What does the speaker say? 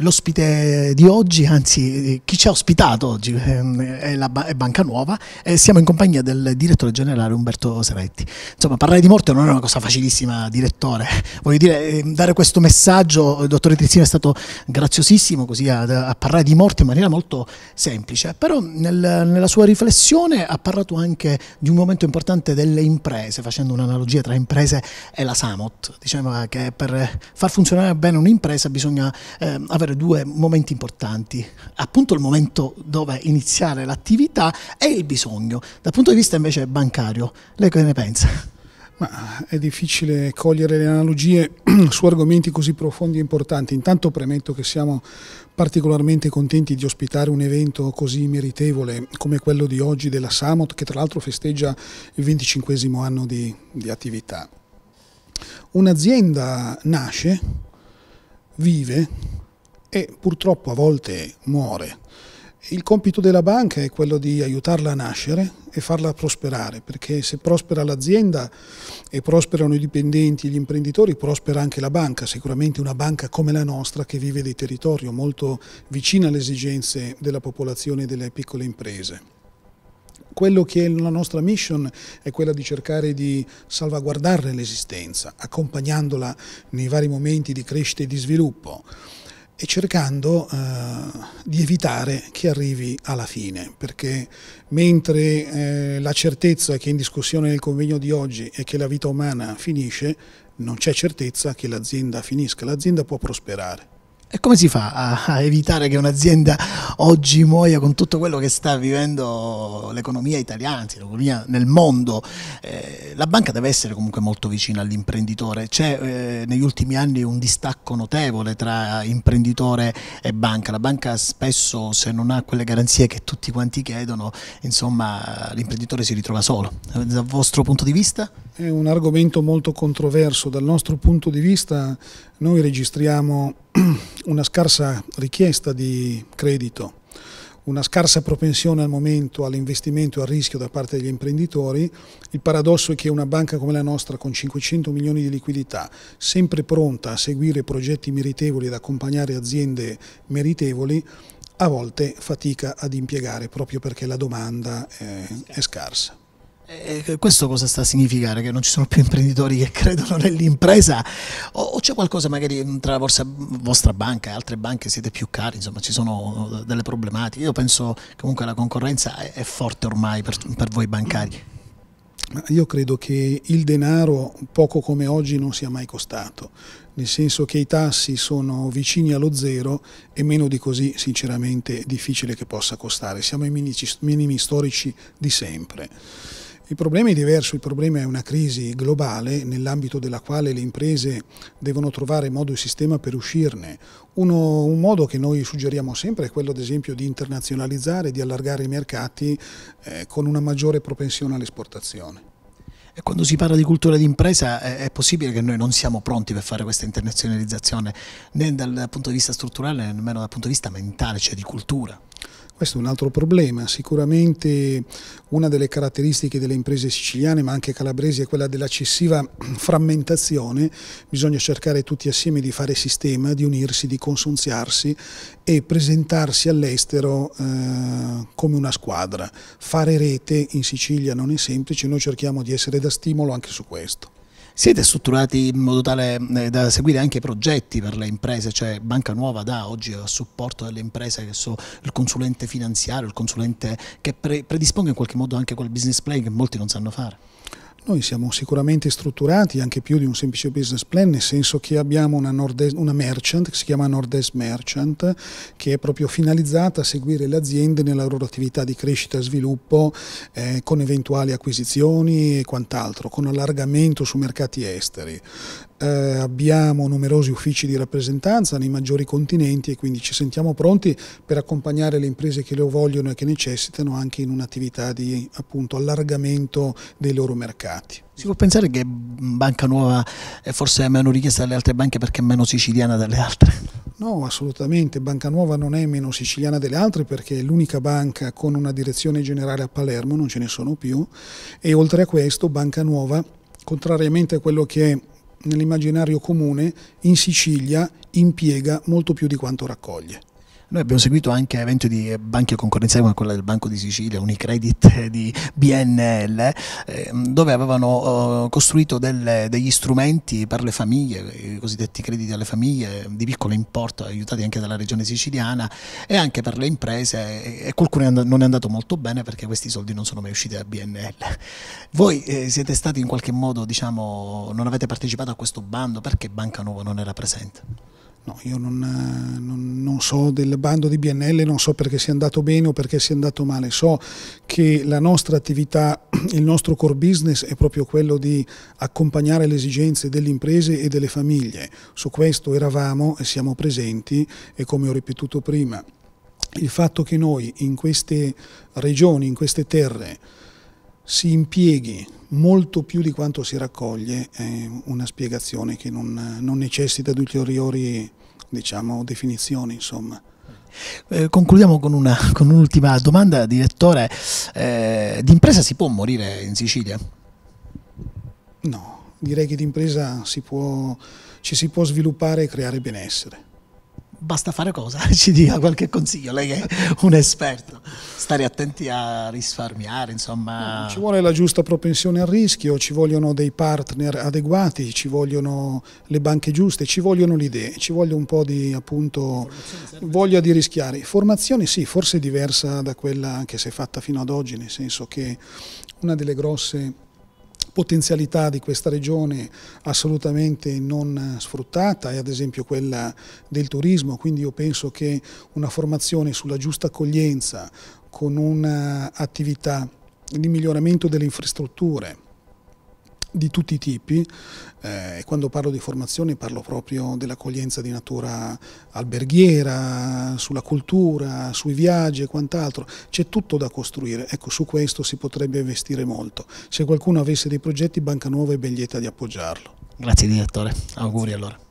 l'ospite di oggi, anzi chi ci ha ospitato oggi ehm, è, la, è Banca Nuova e siamo in compagnia del direttore generale Umberto Seretti. Insomma parlare di morte non è una cosa facilissima direttore, voglio dire ehm, dare questo messaggio, il dottore Trizzino è stato graziosissimo così a, a, parlare di morte in maniera molto semplice, però nel, nella sua riflessione ha parlato anche di un momento importante delle imprese, facendo un'analogia tra imprese e la Samot, diceva che per far funzionare bene un'impresa bisogna eh, avere vivere due momenti importanti, appunto il momento dove iniziare l'attività e il bisogno. Dal punto di vista invece bancario, lei cosa ne pensa? Ma è difficile cogliere le analogie su argomenti così profondi e importanti. Intanto premetto che siamo particolarmente contenti di ospitare un evento così meritevole come quello di oggi della Samot, che tra l'altro festeggia il 25 anno di, di attività. Un'azienda nasce, vive, e purtroppo a volte muore. Il compito della banca è quello di aiutarla a nascere e farla prosperare, perché se prospera l'azienda e prosperano i dipendenti e gli imprenditori, prospera anche la banca, sicuramente una banca come la nostra che vive dei territori molto vicina alle esigenze della popolazione e delle piccole imprese quello che è la nostra mission è quella di cercare di salvaguardarne l'esistenza, accompagnandola nei vari momenti di crescita e di sviluppo e cercando eh, di evitare che arrivi alla fine, perché mentre eh, la certezza che è in discussione nel convegno di oggi è che la vita umana finisce, non c'è certezza che l'azienda finisca, l'azienda può prosperare. E come si fa a, a evitare che un'azienda oggi muoia con tutto quello che sta vivendo l'economia italiana, anzi l'economia nel mondo? Eh, la banca deve essere comunque molto vicina all'imprenditore. C'è eh, negli ultimi anni un distacco notevole tra imprenditore e banca. La banca spesso se non ha quelle garanzie che tutti quanti chiedono, insomma l'imprenditore si ritrova solo. Dal vostro punto di vista? È un argomento molto controverso. Dal nostro punto di vista noi registriamo una scarsa richiesta di credito, una scarsa propensione al momento all'investimento e al rischio da parte degli imprenditori, il paradosso è che una banca come la nostra con 500 milioni di liquidità, sempre pronta a seguire progetti meritevoli ed accompagnare aziende meritevoli, a volte fatica ad impiegare proprio perché la domanda eh, è scarsa. E eh, questo cosa sta a significare? Che non ci sono più imprenditori che credono nell'impresa? O, o c'è qualcosa magari tra la vostra, vostra banca e altre banche siete più cari? Insomma, ci sono eh, delle problematiche. Io penso comunque la concorrenza è, è forte ormai per, per voi bancari. Io credo che il denaro, poco come oggi, non sia mai costato, nel senso che i tassi sono vicini allo zero e meno di così, sinceramente, è difficile che possa costare. Siamo i minimi storici di sempre. Il problema è diverso, il problema è una crisi globale nell'ambito della quale le imprese devono trovare modo e sistema per uscirne. Uno, un modo che noi suggeriamo sempre è quello ad esempio di internazionalizzare, di allargare i mercati eh, con una maggiore propensione all'esportazione. quando si parla di cultura d'impresa è, possibile che noi non siamo pronti per fare questa internazionalizzazione né dal punto di vista strutturale né nemmeno dal punto di vista mentale, cioè di cultura? Questo è un altro problema, sicuramente una delle caratteristiche delle imprese siciliane ma anche calabresi è quella dell'eccessiva frammentazione, bisogna cercare tutti assieme di fare sistema, di unirsi, di consunziarsi e presentarsi all'estero eh, come una squadra. Fare rete in Sicilia non è semplice, noi cerchiamo di essere da stimolo anche su questo. Siete strutturati in modo tale eh, da seguire anche progetti per le imprese, cioè Banca Nuova dà oggi a supporto delle imprese che sono il consulente finanziario, il consulente che predisponga in qualche modo anche quel business plan che molti non sanno fare. Noi siamo sicuramente strutturati anche più di un semplice business plan, nel senso che abbiamo una, una merchant che si chiama Nord-Est Merchant, che è proprio finalizzata a seguire le aziende nella loro attività di crescita e sviluppo eh, con eventuali acquisizioni e quant'altro, con allargamento su mercati esteri eh, abbiamo numerosi uffici di rappresentanza nei maggiori continenti e quindi ci sentiamo pronti per accompagnare le imprese che lo vogliono e che necessitano anche in un'attività di appunto, allargamento dei loro mercati. Si può pensare che Banca Nuova eh, è forse meno richiesta dalle altre banche perché è meno siciliana delle altre? No, assolutamente. Banca Nuova non è meno siciliana delle altre perché è l'unica banca con una direzione generale a Palermo, non ce ne sono più. E oltre a questo, Banca Nuova, contrariamente a quello che nell'immaginario comune in Sicilia impiega molto più di quanto raccoglie. Noi abbiamo seguito anche eventi di banche concorrenziali come quella del Banco di Sicilia, Unicredit di BNL, ehm, dove avevano eh, costruito delle, degli strumenti per le famiglie, i cosiddetti crediti alle famiglie di piccolo importo, aiutati anche dalla regione siciliana e anche per le imprese e qualcuno non è andato molto bene perché questi soldi non sono mai usciti da BNL. Voi eh, siete stati in qualche modo, diciamo, non avete partecipato a questo bando perché Banca Nuova non era presente? No, io non, non, non, so del bando di BNL, non so perché sia andato bene o perché sia andato male, so che la nostra attività, il nostro core business è proprio quello di accompagnare le esigenze delle imprese e delle famiglie. Su questo eravamo e siamo presenti e come ho ripetuto prima, il fatto che noi in queste regioni, in queste terre, si impieghi molto più di quanto si raccoglie è una spiegazione che non, non necessita di ulteriori diciamo, definizioni. Insomma. Eh, concludiamo con, un'ultima domanda, direttore. Eh, d'impresa si può morire in Sicilia? No, direi che d'impresa si può, ci si può sviluppare e creare benessere basta fare cosa? Ci dia qualche consiglio, lei è un esperto. Stare attenti a risparmiare, insomma. Ci vuole la giusta propensione al rischio, ci vogliono dei partner adeguati, ci vogliono le banche giuste, ci vogliono le idee, ci vuole un po' di appunto voglia di rischiare. Formazione sì, forse diversa da quella che si è fatta fino ad oggi, nel senso che una delle grosse potenzialità di questa regione assolutamente non sfruttata è ad esempio quella del turismo, quindi io penso che una formazione sulla giusta accoglienza con un'attività di miglioramento delle infrastrutture, di tutti i tipi eh, e eh, quando parlo di formazione parlo proprio dell'accoglienza di natura alberghiera, sulla cultura, sui viaggi e quant'altro, c'è tutto da costruire, ecco su questo si potrebbe investire molto, se qualcuno avesse dei progetti Banca Nuova è ben lieta di appoggiarlo. Grazie direttore, auguri allora.